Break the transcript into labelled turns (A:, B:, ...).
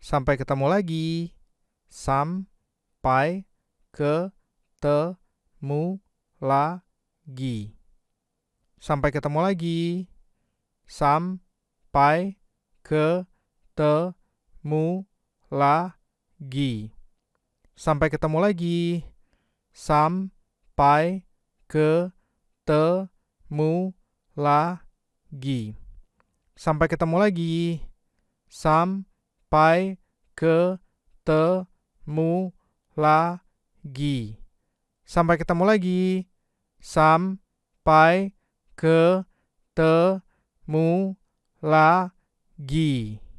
A: Sampai ketemu lagi. Sampai ketemu lagi. Sampai ketemu lagi. Sampai ketemu lagi. Sampai ketemu lagi. Sampai ketemu lagi. Sampai ketemu lagi. Sampai sampai ketemu lagi. Sampai ketemu lagi. Sampai
B: ketemu lagi.